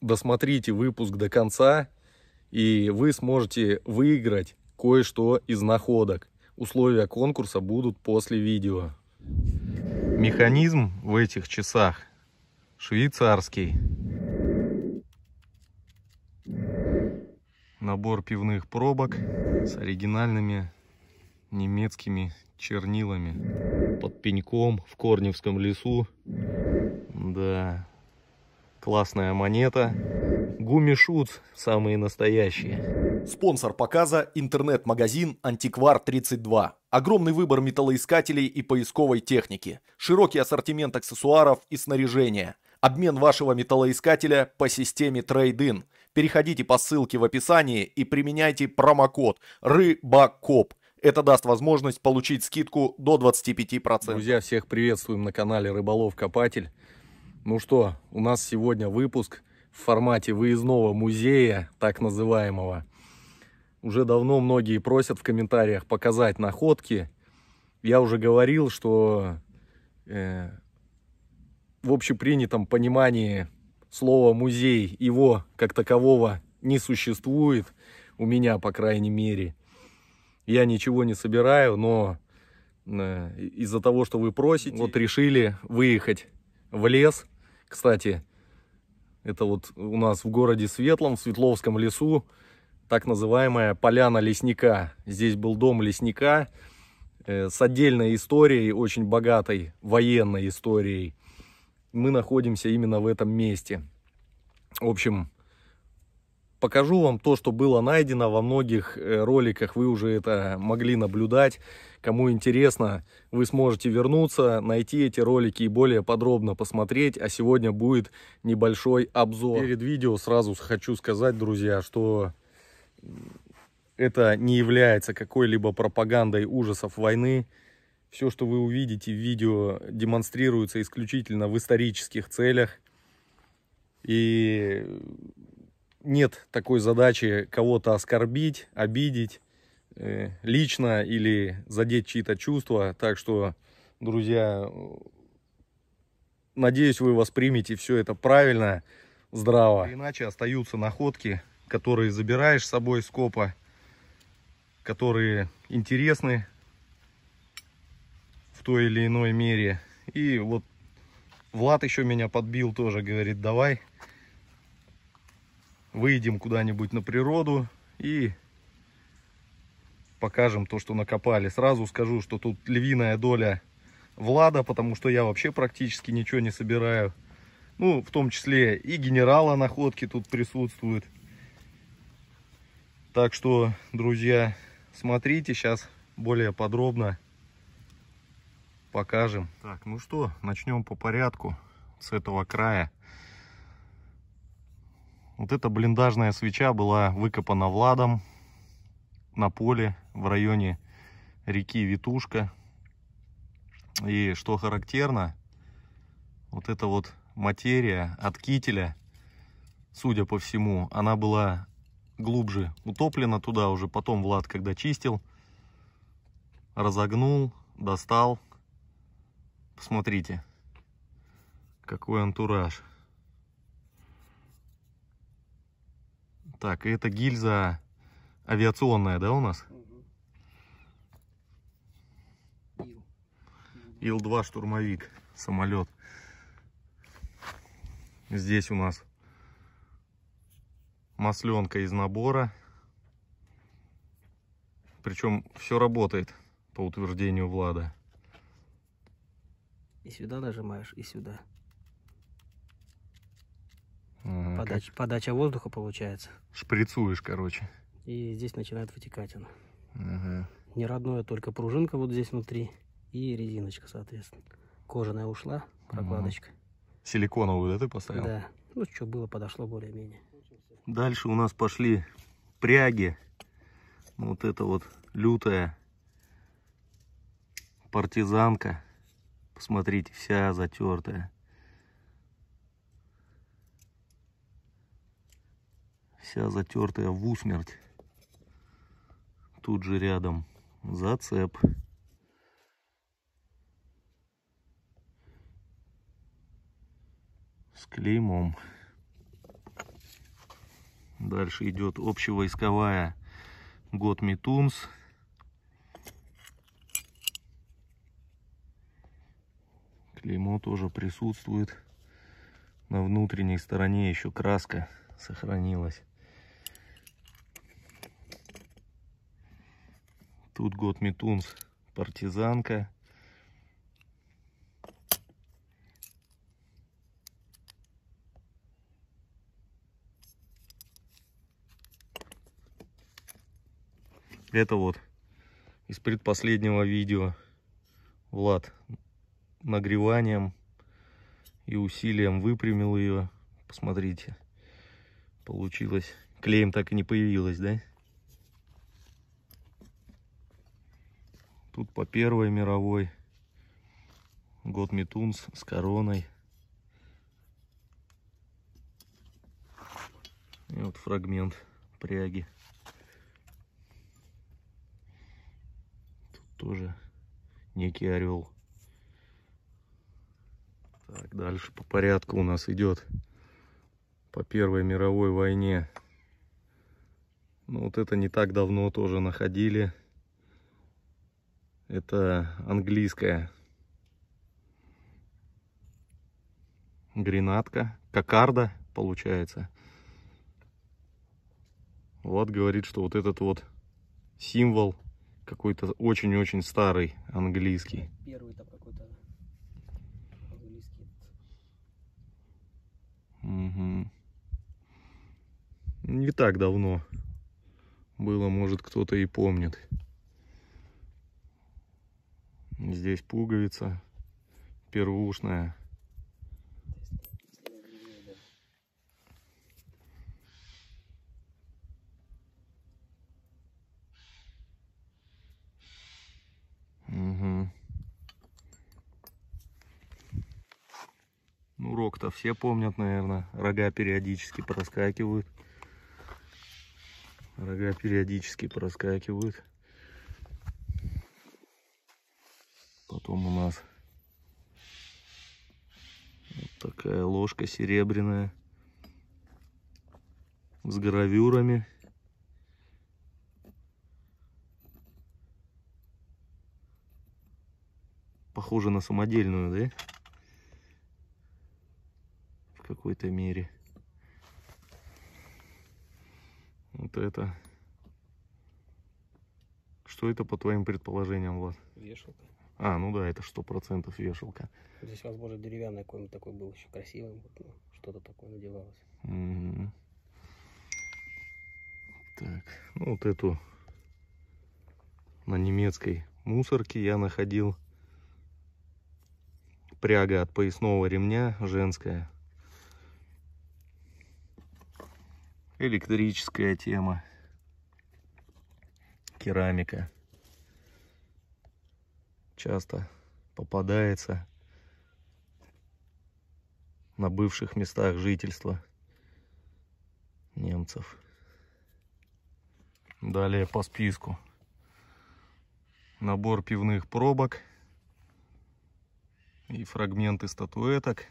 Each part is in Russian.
досмотрите выпуск до конца, и вы сможете выиграть кое-что из находок. Условия конкурса будут после видео. Механизм в этих часах швейцарский. Набор пивных пробок с оригинальными немецкими чернилами. Под пеньком в Корневском лесу. Да, Классная монета. Гуми Гумишуц самые настоящие. Спонсор показа – интернет-магазин «Антиквар-32». Огромный выбор металлоискателей и поисковой техники. Широкий ассортимент аксессуаров и снаряжения. Обмен вашего металлоискателя по системе Trade-in. Переходите по ссылке в описании и применяйте промокод «Рыбакоп». Это даст возможность получить скидку до 25%. Друзья, всех приветствуем на канале Рыболов Копатель. Ну что, у нас сегодня выпуск в формате выездного музея, так называемого. Уже давно многие просят в комментариях показать находки. Я уже говорил, что э, в общепринятом понимании слова «музей» его как такового не существует, у меня, по крайней мере. Я ничего не собираю, но э, из-за того, что вы просите, вот решили выехать в лес. Кстати, это вот у нас в городе Светлом, в Светловском лесу, так называемая поляна лесника. Здесь был дом лесника э, с отдельной историей, очень богатой военной историей. Мы находимся именно в этом месте. В общем, покажу вам то, что было найдено во многих э, роликах, вы уже это могли наблюдать. Кому интересно, вы сможете вернуться, найти эти ролики и более подробно посмотреть, а сегодня будет небольшой обзор. Перед видео сразу хочу сказать, друзья, что это не является какой-либо пропагандой ужасов войны. Все, что вы увидите в видео, демонстрируется исключительно в исторических целях. И нет такой задачи кого-то оскорбить, обидеть э, лично или задеть чьи-то чувства. Так что, друзья, надеюсь, вы воспримете все это правильно, здраво. Иначе остаются находки, которые забираешь с собой с копа, которые интересны в той или иной мере. И вот Влад еще меня подбил тоже, говорит, давай выйдем куда-нибудь на природу и покажем то, что накопали. Сразу скажу, что тут львиная доля Влада, потому что я вообще практически ничего не собираю. Ну, в том числе и генерала находки тут присутствуют. Так что, друзья, смотрите, сейчас более подробно покажем. Так, ну что, начнем по порядку с этого края. Вот эта блиндажная свеча была выкопана Владом на поле в районе реки Витушка. И что характерно, вот эта вот материя от кителя, судя по всему, она была глубже утоплена туда уже. Потом Влад, когда чистил, разогнул, достал. Посмотрите, какой антураж. Так, и это гильза авиационная, да, у нас? Ил-2 штурмовик, самолет. Здесь у нас масленка из набора. Причем все работает, по утверждению Влада. И сюда нажимаешь, и сюда. Ага, Подач, как... Подача воздуха получается. Шприцуешь, короче. И здесь начинает вытекать она. Ага. Не родное, только пружинка вот здесь внутри и резиночка, соответственно. Кожаная ушла, прокладочка. Ага. Силиконовую, да, ты поставил? Да. Ну, что было, подошло более-менее. Дальше у нас пошли пряги. Вот это вот лютая партизанка. Посмотрите, вся затертая. вся затертая в усмерть. Тут же рядом зацеп. С клеймом. Дальше идет общевойсковая год Митунс. Клеймо тоже присутствует. На внутренней стороне еще краска сохранилась. Тут год Метунс, партизанка. Это вот из предпоследнего видео Влад нагреванием и усилием выпрямил ее. Посмотрите, получилось. Клеем так и не появилось, да? Тут по Первой мировой. Год Метунс с короной. И вот фрагмент пряги. Тут тоже некий орел. Так, дальше по порядку у нас идет по Первой мировой войне. Ну вот это не так давно тоже находили. Это английская гренатка, кокарда получается. Влад говорит, что вот этот вот символ какой-то очень-очень старый английский. Первый там какой-то английский. Угу. Не так давно было, может кто-то и помнит. Здесь пуговица первушная. Угу. Ну, рог-то все помнят, наверное. Рога периодически проскакивают. Рога периодически проскакивают. Потом у нас вот такая ложка серебряная с гравюрами. Похоже на самодельную, да? В какой-то мере. Вот это. Что это по твоим предположениям, Влад? Вешалка. А, ну да, это сто процентов вешалка. Здесь, возможно, деревянный какой-нибудь такой был еще красивым. Вот, ну, Что-то такое надевалось. Mm -hmm. Так, ну вот эту на немецкой мусорке я находил пряга от поясного ремня женская. Электрическая тема. Керамика часто попадается на бывших местах жительства немцев. Далее по списку. Набор пивных пробок и фрагменты статуэток.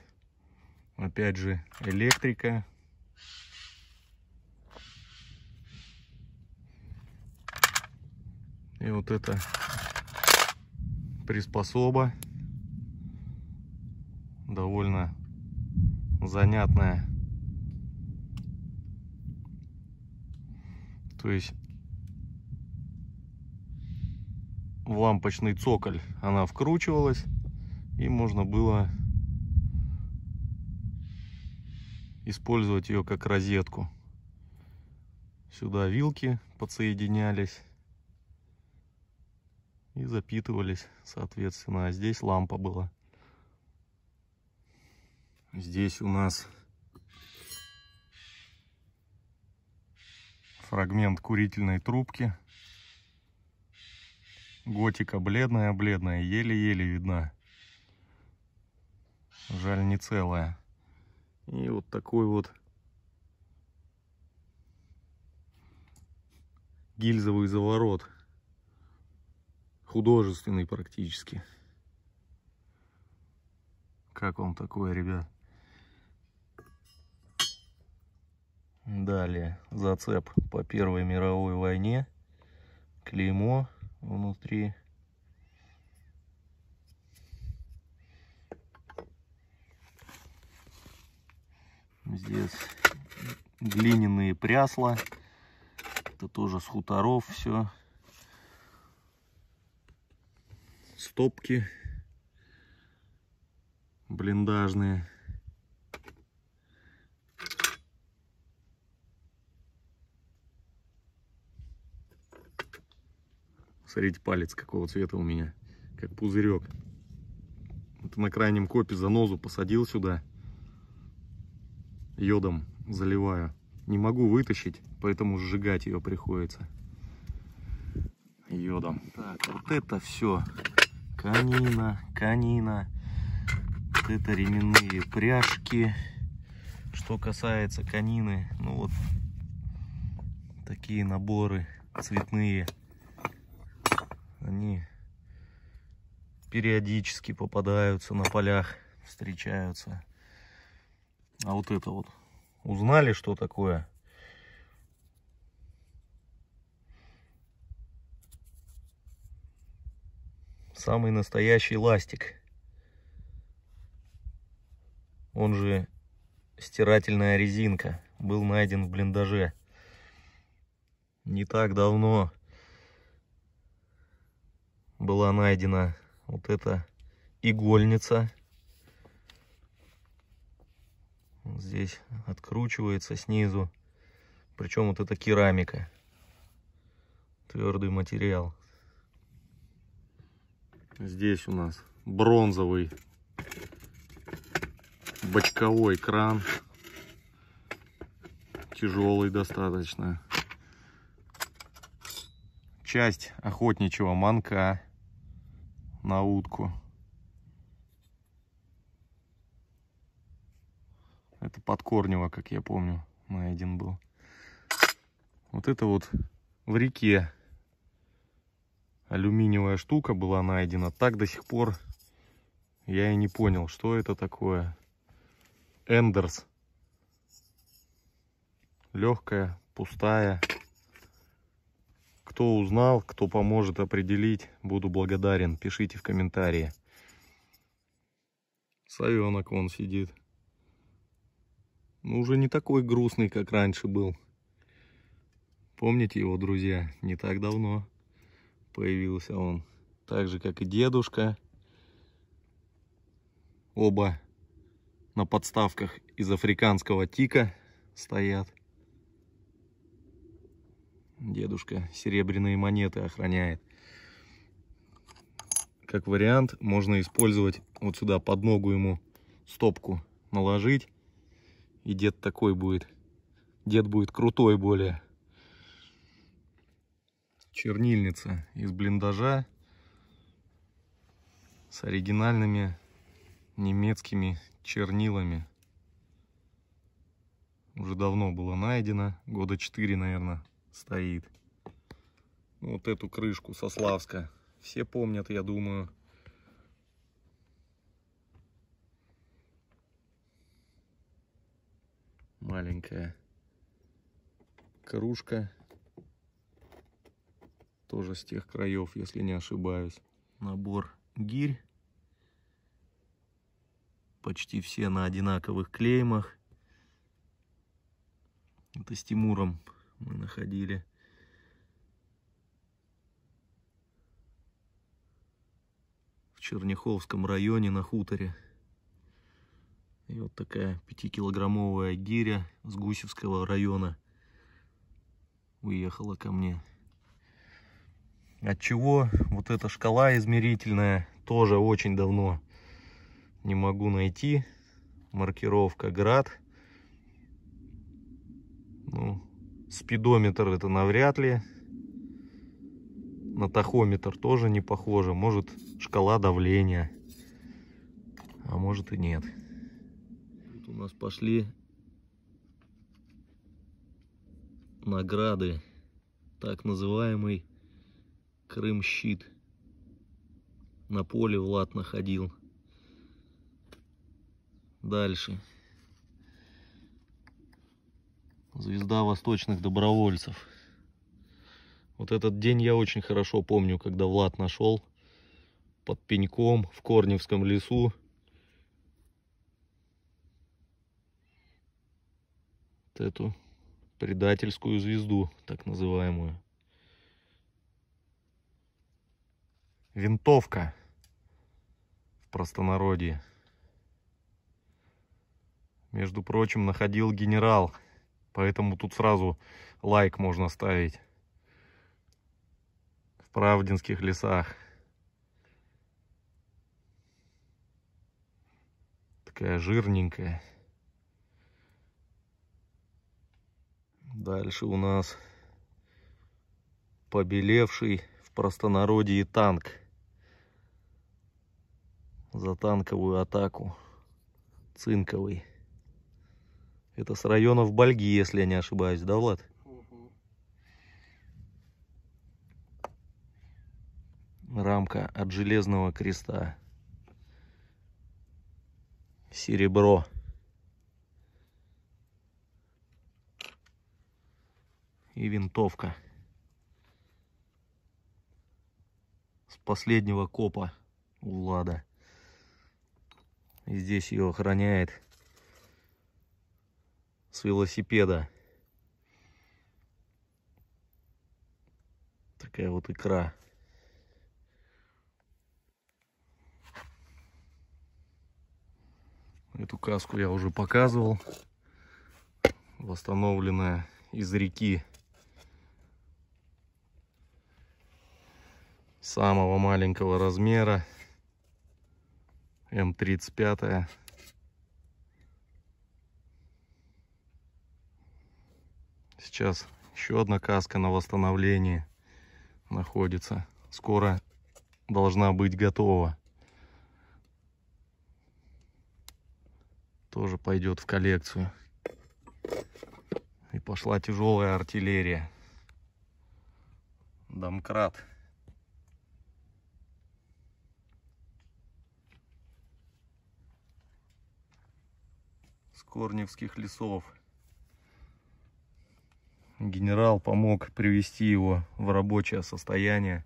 Опять же электрика. И вот это приспособа. Довольно занятная. То есть в лампочный цоколь она вкручивалась и можно было использовать ее как розетку. Сюда вилки подсоединялись и запитывались, соответственно. А здесь лампа была. Здесь у нас фрагмент курительной трубки. Готика бледная-бледная, еле-еле видна. Жаль, не целая. И вот такой вот гильзовый заворот художественный практически. Как вам такое, ребят? Далее зацеп по Первой мировой войне. Клеймо внутри. Здесь глиняные прясла. Это тоже с хуторов все. стопки блиндажные. Смотрите, палец какого цвета у меня, как пузырек. Это на крайнем копе занозу посадил сюда, йодом заливаю. Не могу вытащить, поэтому сжигать ее приходится йодом. Так, вот это все Канина, канина. Вот это ременные пряжки. Что касается канины, ну вот такие наборы цветные. Они периодически попадаются на полях, встречаются. А вот это вот. Узнали, что такое? Самый настоящий ластик. Он же стирательная резинка. Был найден в блиндаже. Не так давно была найдена вот эта игольница. Здесь откручивается снизу. Причем вот эта керамика. Твердый материал. Здесь у нас бронзовый бочковой кран. Тяжелый достаточно. Часть охотничьего манка на утку. Это под как я помню, найден был. Вот это вот в реке алюминиевая штука была найдена. Так до сих пор я и не понял, что это такое. Эндерс. Легкая, пустая. Кто узнал, кто поможет определить, буду благодарен. Пишите в комментарии. Совенок вон сидит. Ну, уже не такой грустный, как раньше был. Помните его, друзья, не так давно появился он. Так же, как и дедушка. Оба на подставках из африканского тика стоят. Дедушка серебряные монеты охраняет. Как вариант, можно использовать вот сюда под ногу ему стопку наложить. И дед такой будет. Дед будет крутой более чернильница из блиндажа с оригинальными немецкими чернилами. Уже давно было найдено, года 4, наверное, стоит. Вот эту крышку со Славска все помнят, я думаю. Маленькая кружка тоже с тех краев, если не ошибаюсь. Набор гирь. Почти все на одинаковых клеймах. Это с Тимуром мы находили. В Черняховском районе на хуторе. И вот такая 5-килограммовая гиря с Гусевского района уехала ко мне. От чего вот эта шкала измерительная тоже очень давно не могу найти. Маркировка град. Ну, спидометр это навряд ли. На тахометр тоже не похоже. Может шкала давления. А может и нет. Тут у нас пошли награды. Так называемый Крым щит. На поле Влад находил. Дальше. Звезда восточных добровольцев. Вот этот день я очень хорошо помню, когда Влад нашел под пеньком в Корневском лесу. Вот эту предательскую звезду, так называемую. Винтовка в простонародье. Между прочим, находил генерал. Поэтому тут сразу лайк можно ставить. В Правдинских лесах. Такая жирненькая. Дальше у нас побелевший в простонародье танк за танковую атаку. Цинковый. Это с районов Бальги, если я не ошибаюсь, да, Влад? Рамка от железного креста. Серебро. И винтовка. С последнего копа у Влада. И здесь ее охраняет с велосипеда. Такая вот икра. Эту каску я уже показывал. Восстановленная из реки. Самого маленького размера. М35. Сейчас еще одна каска на восстановлении находится. Скоро должна быть готова. Тоже пойдет в коллекцию. И пошла тяжелая артиллерия. Домкрат. корневских лесов. Генерал помог привести его в рабочее состояние.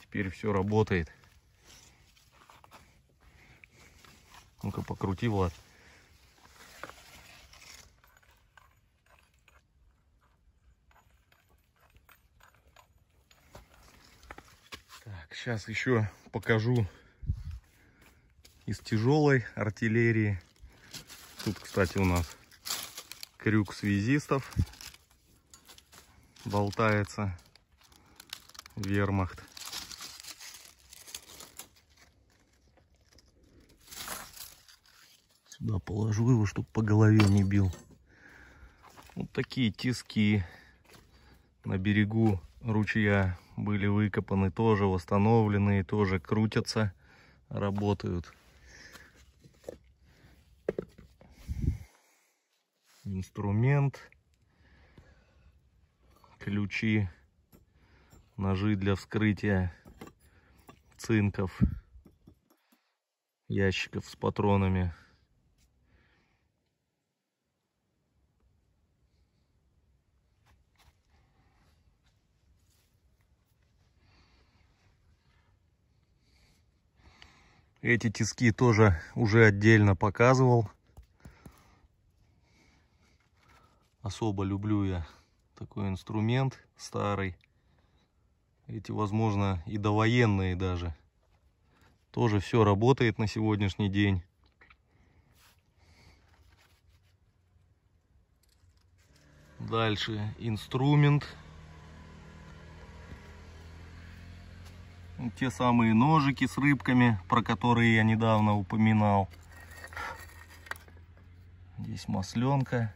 Теперь все работает. Ну-ка, покрути, Влад. Так, сейчас еще покажу из тяжелой артиллерии Тут, кстати, у нас крюк связистов болтается. Вермахт. Сюда положу его, чтобы по голове не бил. Вот такие тиски на берегу ручья были выкопаны, тоже восстановленные, тоже крутятся, работают. инструмент, ключи, ножи для вскрытия цинков, ящиков с патронами. Эти тиски тоже уже отдельно показывал. особо люблю я такой инструмент старый. Эти, возможно, и довоенные даже. Тоже все работает на сегодняшний день. Дальше инструмент. Те самые ножики с рыбками, про которые я недавно упоминал. Здесь масленка.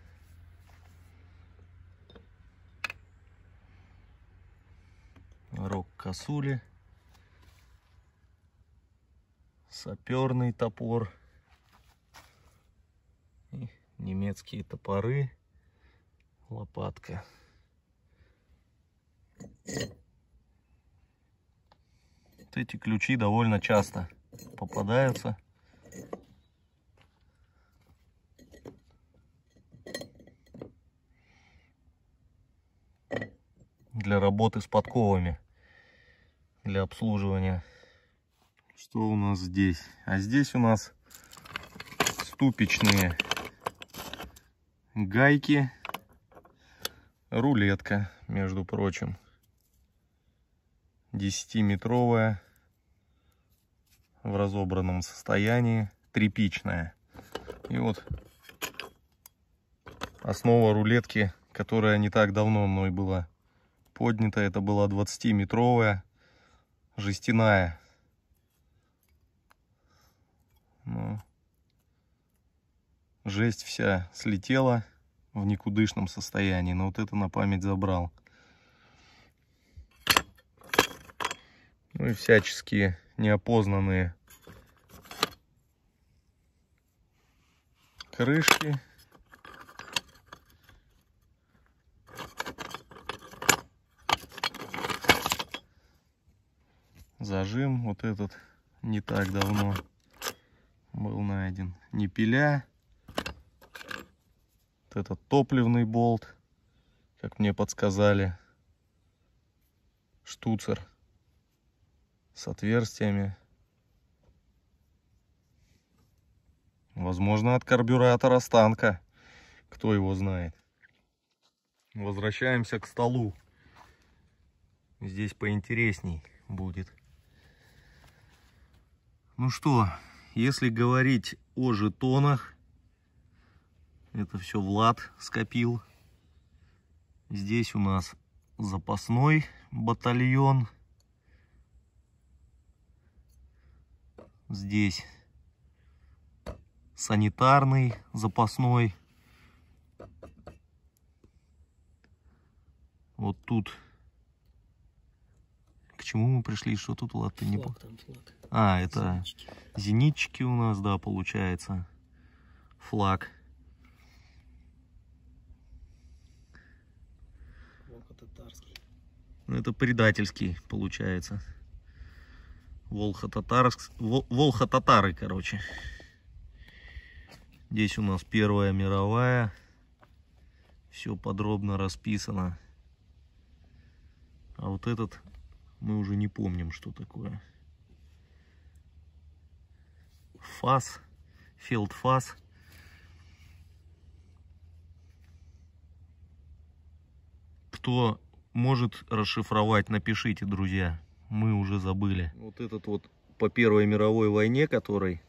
рог косули, саперный топор и немецкие топоры, лопатка. Вот эти ключи довольно часто попадаются. для работы с подковами для обслуживания. Что у нас здесь? А здесь у нас ступичные гайки, рулетка, между прочим, 10-метровая в разобранном состоянии, тряпичная. И вот основа рулетки, которая не так давно мной была поднята, это была 20-метровая жестяная. Ну, жесть вся слетела в никудышном состоянии, но вот это на память забрал. Ну и всяческие неопознанные крышки. зажим вот этот не так давно был найден. Не пиля. Вот этот топливный болт, как мне подсказали. Штуцер с отверстиями. Возможно, от карбюратора станка. Кто его знает. Возвращаемся к столу. Здесь поинтересней будет. Ну что, если говорить о жетонах, это все Влад скопил. Здесь у нас запасной батальон. Здесь санитарный запасной. Вот тут. К чему мы пришли? Что тут, Влад, ты не... Флаг, там флаг. А, это зенички зенитчики у нас, да, получается. Флаг. Волхо-татарский. Ну, это предательский, получается. Волха татарск Волхо-татары, короче. Здесь у нас Первая мировая. Все подробно расписано. А вот этот мы уже не помним, что такое. Фас, Филд Фас. Кто может расшифровать, напишите, друзья. Мы уже забыли. Вот этот вот по Первой мировой войне, который,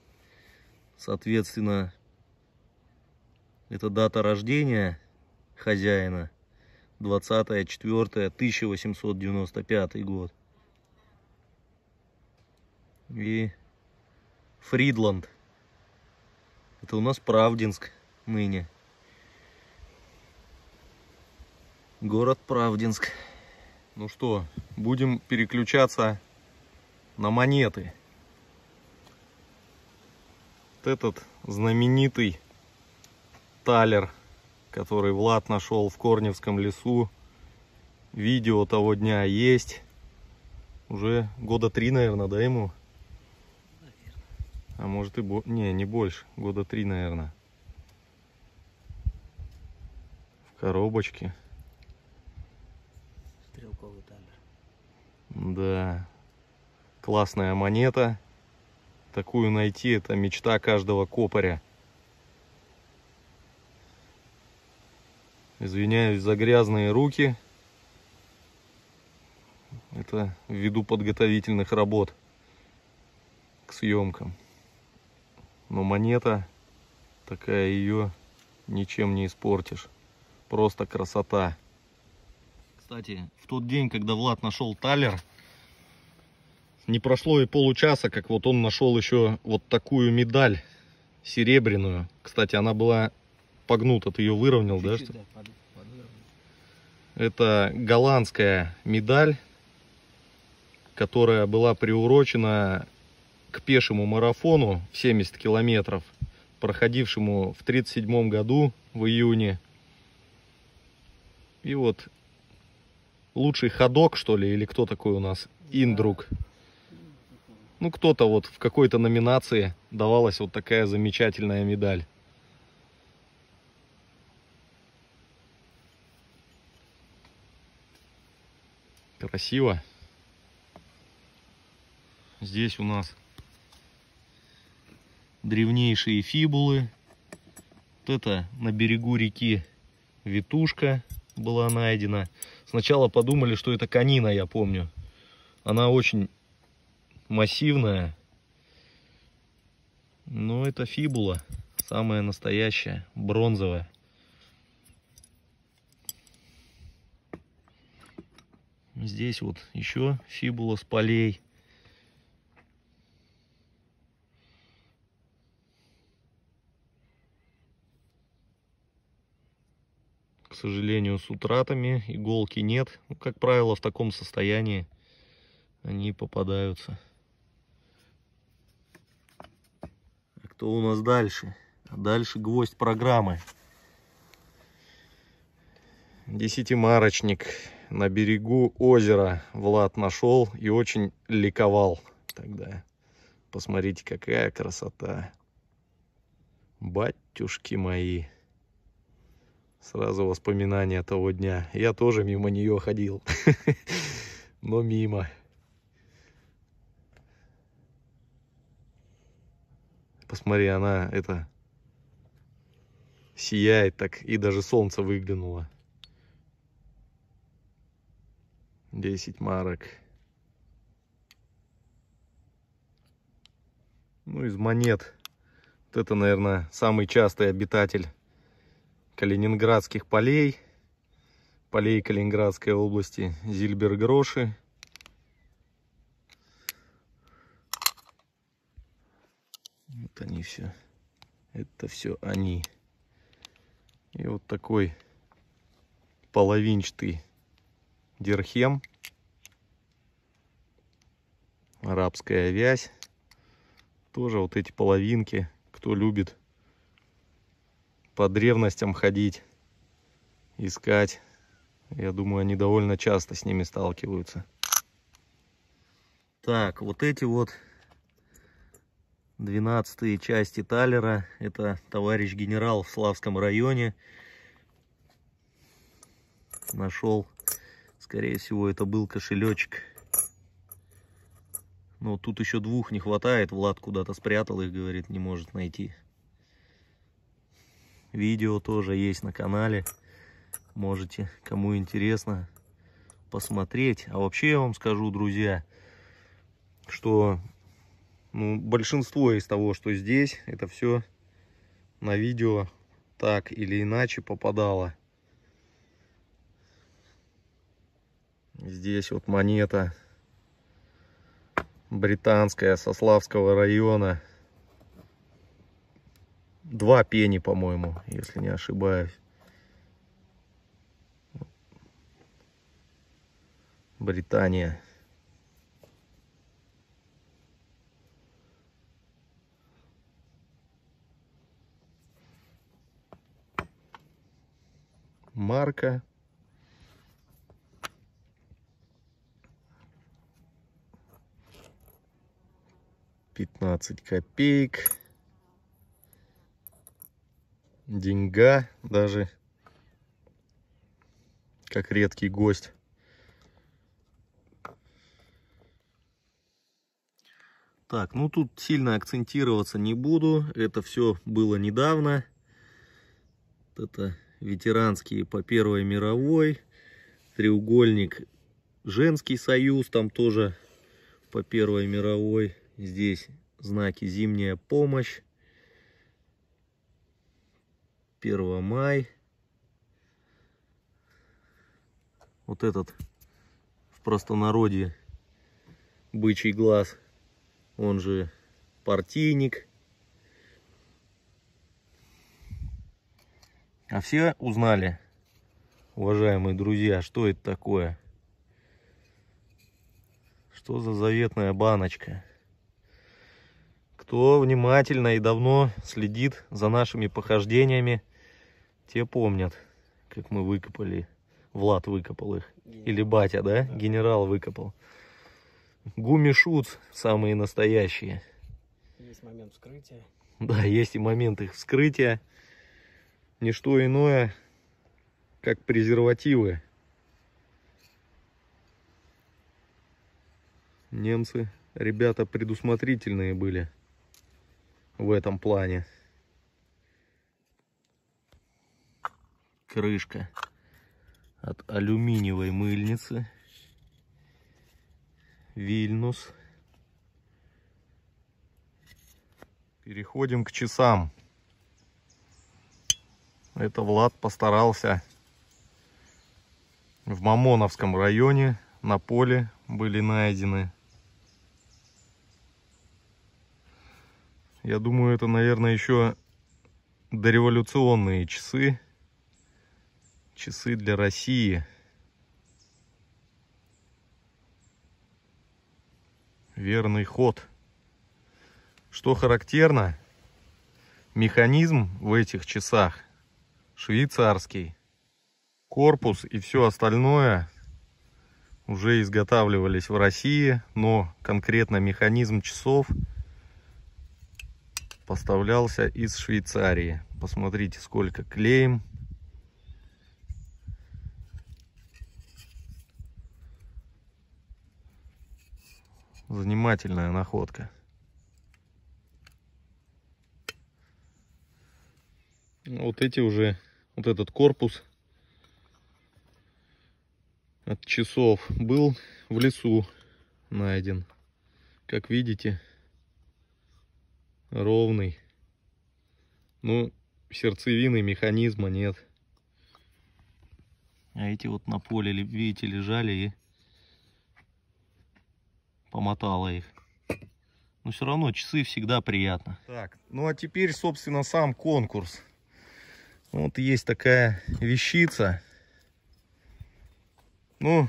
соответственно, это дата рождения хозяина. 20.04.1895 год. И Фридланд. Это у нас Правдинск ныне. Город Правдинск. Ну что, будем переключаться на монеты. Вот этот знаменитый талер, который Влад нашел в Корневском лесу. Видео того дня есть. Уже года три, наверное, да, ему? А может и... Бо... Не, не больше. Года три, наверное. В коробочке. Стрелковый таймер. Да. Классная монета. Такую найти, это мечта каждого копаря. Извиняюсь за грязные руки. Это ввиду подготовительных работ к съемкам. Но монета такая ее ничем не испортишь. Просто красота. Кстати, в тот день, когда Влад нашел талер, не прошло и получаса, как вот он нашел еще вот такую медаль серебряную. Кстати, она была погнута, ты ее выровнял, Чуть -чуть, да? Что? да под, под... Это голландская медаль, которая была приурочена к пешему марафону в 70 километров, проходившему в 1937 году в июне. И вот лучший ходок, что ли, или кто такой у нас? Индрук. Ну, кто-то вот в какой-то номинации давалась вот такая замечательная медаль. Красиво. Здесь у нас древнейшие фибулы. Вот это на берегу реки витушка была найдена. Сначала подумали, что это конина, я помню. Она очень массивная. Но это фибула, самая настоящая, бронзовая. Здесь вот еще фибула с полей. сожалению, с утратами. Иголки нет. Ну, как правило, в таком состоянии они попадаются. А кто у нас дальше? А дальше гвоздь программы. Десятимарочник на берегу озера Влад нашел и очень ликовал тогда. Посмотрите, какая красота. Батюшки мои. Сразу воспоминания того дня. Я тоже мимо нее ходил. Но мимо. Посмотри, она это сияет так, и даже солнце выглянуло. 10 марок. Ну, из монет. Вот это, наверное, самый частый обитатель калининградских полей, полей Калининградской области, зильбергроши. Вот они все. Это все они. И вот такой половинчатый дирхем. Арабская вязь. Тоже вот эти половинки, кто любит по древностям ходить, искать. Я думаю, они довольно часто с ними сталкиваются. Так, вот эти вот 12 части талера. Это товарищ генерал в Славском районе. Нашел, скорее всего, это был кошелечек. Но тут еще двух не хватает. Влад куда-то спрятал их, говорит, не может найти. Видео тоже есть на канале. Можете, кому интересно, посмотреть. А вообще я вам скажу, друзья, что ну, большинство из того, что здесь, это все на видео так или иначе попадало. Здесь вот монета британская, Сославского района два пени, по-моему, если не ошибаюсь. Британия. Марка. Пятнадцать копеек деньга даже, как редкий гость. Так, ну тут сильно акцентироваться не буду, это все было недавно. Это ветеранские по Первой мировой, треугольник Женский союз, там тоже по Первой мировой. Здесь знаки «Зимняя помощь». 1 май. Вот этот в простонародье бычий глаз, он же партийник. А все узнали, уважаемые друзья, что это такое. Что за заветная баночка? Кто внимательно и давно следит за нашими похождениями, те помнят, как мы выкопали. Влад выкопал их. Или батя, да? да. Генерал выкопал. Гуми шут, самые настоящие. Есть момент вскрытия. Да, есть и момент их вскрытия. Не что иное, как презервативы. Немцы, ребята, предусмотрительные были в этом плане. крышка от алюминиевой мыльницы. Вильнус. Переходим к часам. Это Влад постарался в Мамоновском районе на поле были найдены. Я думаю, это, наверное, еще дореволюционные часы. Часы для России. Верный ход. Что характерно, механизм в этих часах швейцарский. Корпус и все остальное уже изготавливались в России, но конкретно механизм часов поставлялся из Швейцарии. Посмотрите, сколько клеем Занимательная находка. Вот эти уже, вот этот корпус от часов был в лесу найден. Как видите, ровный. Ну, сердцевины механизма нет. А эти вот на поле, видите, лежали и помотала их. Но все равно часы всегда приятно. Так, ну а теперь, собственно, сам конкурс. Вот есть такая вещица. Ну,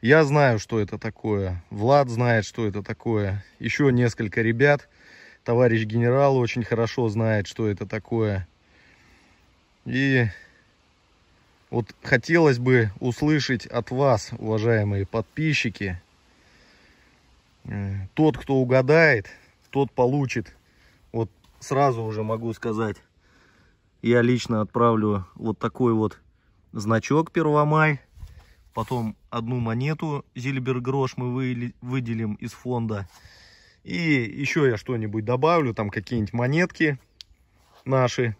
я знаю, что это такое. Влад знает, что это такое. Еще несколько ребят. Товарищ генерал очень хорошо знает, что это такое. И вот хотелось бы услышать от вас, уважаемые подписчики. Э, тот, кто угадает, тот получит. Вот сразу уже могу сказать, я лично отправлю вот такой вот значок Первомай. Потом одну монету Зильбергрош мы выделим из фонда. И еще я что-нибудь добавлю, там какие-нибудь монетки наши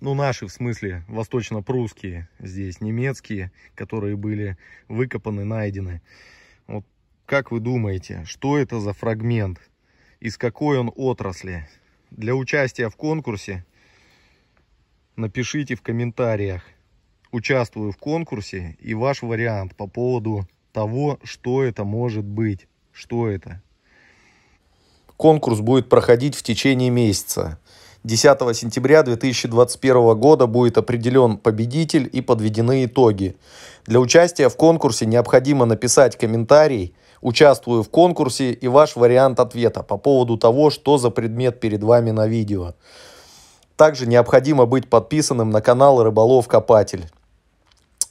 ну наши в смысле восточно-прусские, здесь немецкие, которые были выкопаны, найдены. Вот как вы думаете, что это за фрагмент, из какой он отрасли? Для участия в конкурсе напишите в комментариях, участвую в конкурсе и ваш вариант по поводу того, что это может быть, что это. Конкурс будет проходить в течение месяца. 10 сентября 2021 года будет определен победитель и подведены итоги. Для участия в конкурсе необходимо написать комментарий «Участвую в конкурсе» и ваш вариант ответа по поводу того, что за предмет перед вами на видео. Также необходимо быть подписанным на канал «Рыболов-копатель».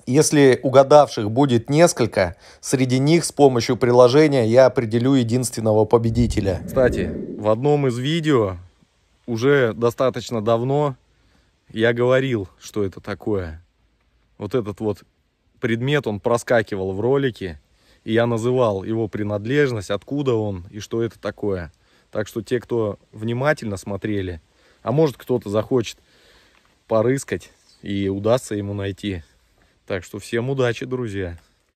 Если угадавших будет несколько, среди них с помощью приложения я определю единственного победителя. Кстати, в одном из видео уже достаточно давно я говорил, что это такое. Вот этот вот предмет, он проскакивал в ролике, и я называл его принадлежность, откуда он и что это такое. Так что те, кто внимательно смотрели, а может кто-то захочет порыскать и удастся ему найти. Так что всем удачи, друзья!